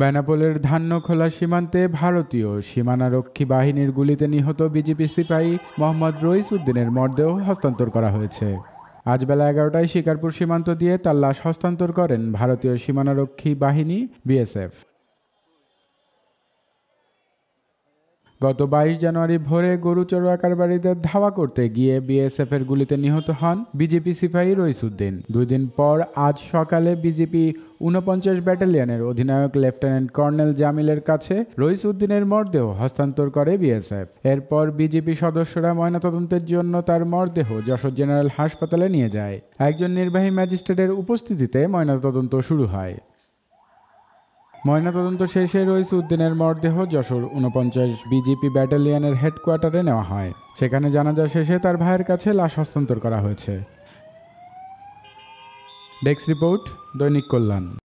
বেনাপোলের ধান্যখোলা সীমান্তে ভারতীয় সীমানারক্ষী বাহিনীর গুলিতে নিহত বিজেপি সিপাহী মোহাম্মদ রইস উদ্দিনের মরদেহ হস্তান্তর করা হয়েছে আজ বেলা এগারোটায় শিকারপুর সীমান্ত দিয়ে তার লাশ হস্তান্তর করেন ভারতীয় সীমানারক্ষী বাহিনী বিএসএফ গত বাইশ জানুয়ারি ভোরে গরু চড়ুয়া কারবারিদের ধাওয়া করতে গিয়ে বিএসএফ এর গুলিতে নিহত হন বিজেপি সিপাহি রইসুদ্দিন দুই দিন পর আজ সকালে বিজেপি ঊনপঞ্চাশ ব্যাটালিয়নের অধিনায়ক লেফটেন্যান্ট কর্নেল জামিলের কাছে রইসুদ্দিনের মরদেহ হস্তান্তর করে বিএসএফ এরপর বিজেপি সদস্যরা ময়নাতদন্তের জন্য তার মরদেহ যশোর জেনারেল হাসপাতালে নিয়ে যায় একজন নির্বাহী ম্যাজিস্ট্রেটের উপস্থিতিতে ময়নাতদন্ত শুরু হয় ময়নাতদন্ত শেষে রইস উদ্দিনের মরদেহ যশোর উনপঞ্চাশ বিজিপি ব্যাটালিয়নের হেডকোয়ার্টারে নেওয়া হয় সেখানে জানাজা শেষে তার ভাইয়ের কাছে লাশ হস্তান্তর করা হয়েছে ডেস্ক রিপোর্ট দৈনিক কল্যাণ